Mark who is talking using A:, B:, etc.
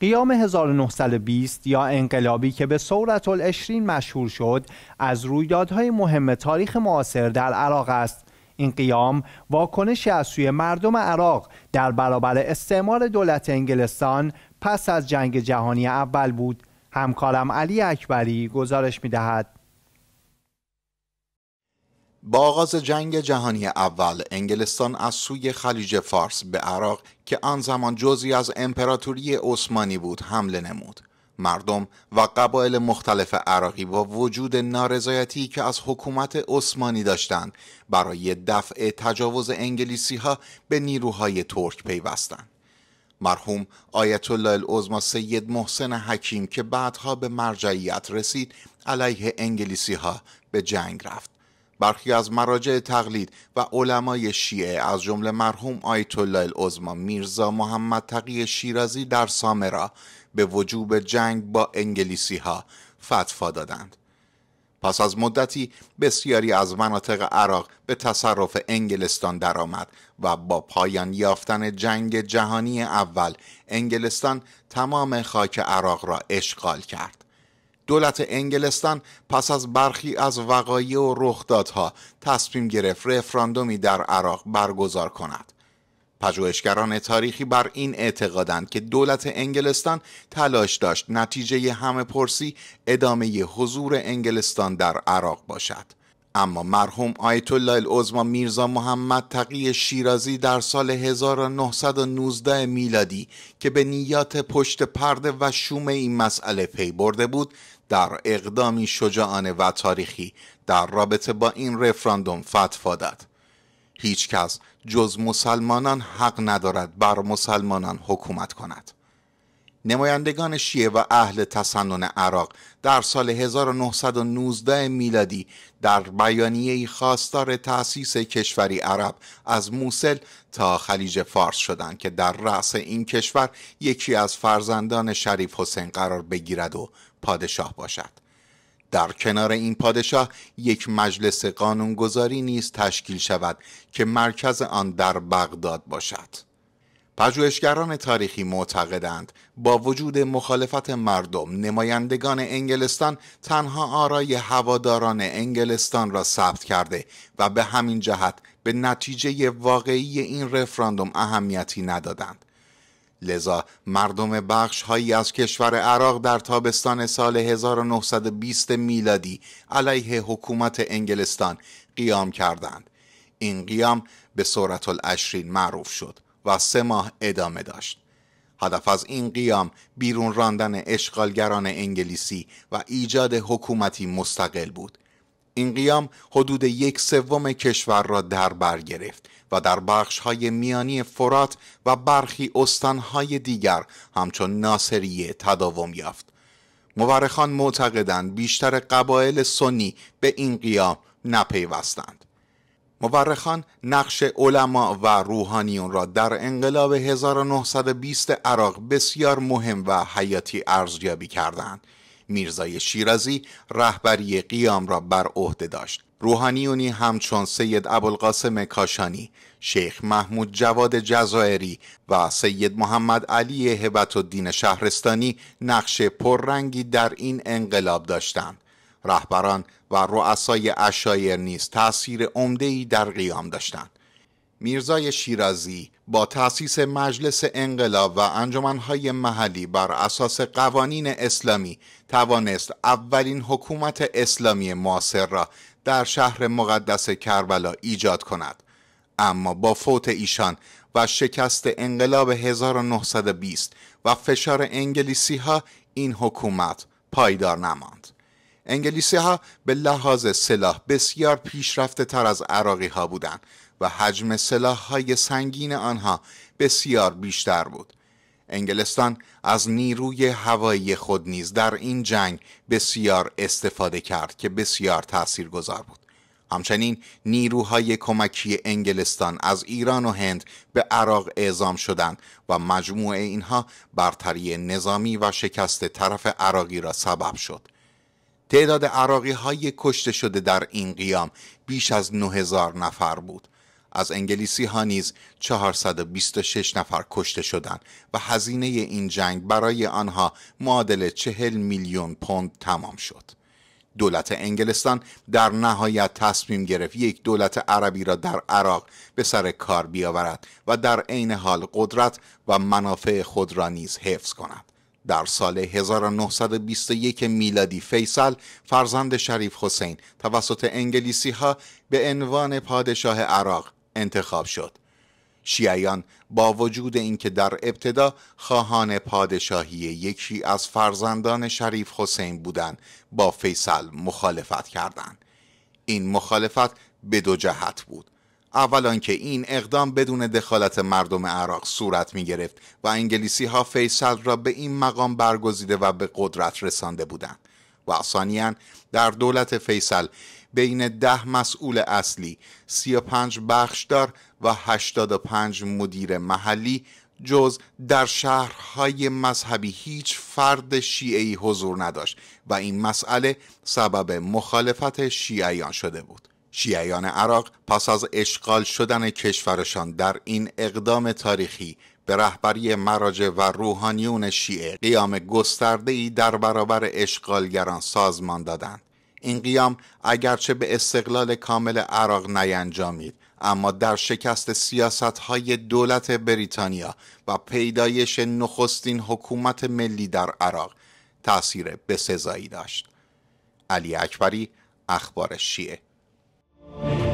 A: قیام 1920 یا انقلابی که به صورت الاشرین مشهور شد از رویدادهای مهم تاریخ معاصر در عراق است این قیام واکنشی از سوی مردم عراق در برابر استعمار دولت انگلستان پس از جنگ جهانی اول بود همکارم علی اکبری گزارش می دهد. با آغاز جنگ جهانی اول انگلستان از سوی خلیج فارس به عراق که آن زمان جزی از امپراتوری عثمانی بود حمله نمود مردم و قبایل مختلف عراقی با وجود نارضایتی که از حکومت عثمانی داشتند برای دفع تجاوز انگلیسی ها به نیروهای ترک پیوستند مرحوم آیت الله العظما سید محسن حکیم که بعدها به مرجعیت رسید علیه انگلیسی ها به جنگ رفت برخی از مراجع تقلید و علمای شیعه از جمله مرحوم آیت الله العظما میرزا محمد تقی شیرازی در سامرا به وجوب جنگ با انگلیسی ها فتوا دادند پس از مدتی بسیاری از مناطق عراق به تصرف انگلستان درآمد و با پایان یافتن جنگ جهانی اول انگلستان تمام خاک عراق را اشغال کرد دولت انگلستان پس از برخی از وقایع و رخدادها تصمیم گرفت رفراندومی در عراق برگزار کند پژوهشگران تاریخی بر این اعتقادند که دولت انگلستان تلاش داشت نتیجه همه پرسی ادامه حضور انگلستان در عراق باشد اما مرحوم آیت الله العظما میرزا محمد تقی شیرازی در سال 1919 میلادی که به نیات پشت پرده و شوم این مسئله پی برده بود در اقدامی شجاعانه و تاریخی در رابطه با این رفراندوم فتوا داد هیچ کس جز مسلمانان حق ندارد بر مسلمانان حکومت کند نمایندگان شیعه و اهل تسنن عراق در سال 1919 میلادی در بیانیه خواستار تأسیس کشوری عرب از موسل تا خلیج فارس شدند که در رأس این کشور یکی از فرزندان شریف حسین قرار بگیرد و پادشاه باشد در کنار این پادشاه یک مجلس قانونگذاری نیز تشکیل شود که مرکز آن در بغداد باشد پژوهشگران تاریخی معتقدند با وجود مخالفت مردم نمایندگان انگلستان تنها آرای هواداران انگلستان را ثبت کرده و به همین جهت به نتیجه واقعی این رفراندوم اهمیتی ندادند لذا مردم بخش هایی از کشور عراق در تابستان سال 1920 میلادی علیه حکومت انگلستان قیام کردند این قیام به صورت الاشرین معروف شد و سه ماه ادامه داشت. هدف از این قیام بیرون راندن اشغالگران انگلیسی و ایجاد حکومتی مستقل بود. این قیام حدود یک سوم کشور را در بر گرفت و در بخش های میانی فرات و برخی های دیگر همچون ناصریه تداوم یافت. مورخان معتقدند بیشتر قبایل سنی به این قیام نپیوستند. مورخان نقش علما و روحانیون را در انقلاب 1920 عراق بسیار مهم و حیاتی ارزیابی کردند. میرزای شیرازی رهبری قیام را بر عهده داشت. روحانیونی همچون سید ابوالقاسم کاشانی، شیخ محمود جواد جزائری و سید محمد علی هبت الدین شهرستانی نقش پررنگی در این انقلاب داشتند. رهبران و رؤسای اشایر نیز تأثیر عمدهای در قیام داشتند میرزای شیرازی با تأسیس مجلس انقلاب و انجمنهای محلی بر اساس قوانین اسلامی توانست اولین حکومت اسلامی معاصر را در شهر مقدس کربلا ایجاد کند اما با فوت ایشان و شکست انقلاب 1920 و فشار انگلیسی ها این حکومت پایدار نماند انگلیسی ها به لحاظ سلاح بسیار پیشرفته تر از عراقی ها بودند و حجم سلاح های سنگین آنها بسیار بیشتر بود. انگلستان از نیروی هوایی خود نیز در این جنگ بسیار استفاده کرد که بسیار گذار بود. همچنین نیروهای کمکی انگلستان از ایران و هند به عراق اعزام شدند و مجموعه اینها برتری نظامی و شکست طرف عراقی را سبب شد. تعداد عراقی های کشته شده در این قیام بیش از 9000 نفر بود از انگلیسی ها نیز 426 نفر کشته شدند و هزینه این جنگ برای آنها معادل 40 میلیون پوند تمام شد. دولت انگلستان در نهایت تصمیم گرفت یک دولت عربی را در عراق به سر کار بیاورد و در عین حال قدرت و منافع خود را نیز حفظ کند. در سال 1921 میلادی فیصل فرزند شریف حسین توسط انگلیسی ها به عنوان پادشاه عراق انتخاب شد. شیعیان با وجود اینکه در ابتدا خواهان پادشاهی یکی از فرزندان شریف حسین بودند با فیصل مخالفت کردند این مخالفت به دو جهت بود اولان که این اقدام بدون دخالت مردم عراق صورت می گرفت و انگلیسی ها فیصل را به این مقام برگزیده و به قدرت رسانده بودند و ثانیا در دولت فیصل بین ده مسئول اصلی 35 بخشدار و 85 مدیر محلی جز در شهرهای مذهبی هیچ فرد شیعی حضور نداشت و این مسئله سبب مخالفت شیعیان شده بود شیعیان عراق پس از اشغال شدن کشورشان در این اقدام تاریخی به رهبری مراجع و روحانیون شیعه قیام گسترده ای در برابر اشغالگران سازمان دادند این قیام اگرچه به استقلال کامل عراق نینجامید اما در شکست سیاست های دولت بریتانیا و پیدایش نخستین حکومت ملی در عراق تاثیر بسزایی داشت علی اکبری اخبار شیعه Yeah.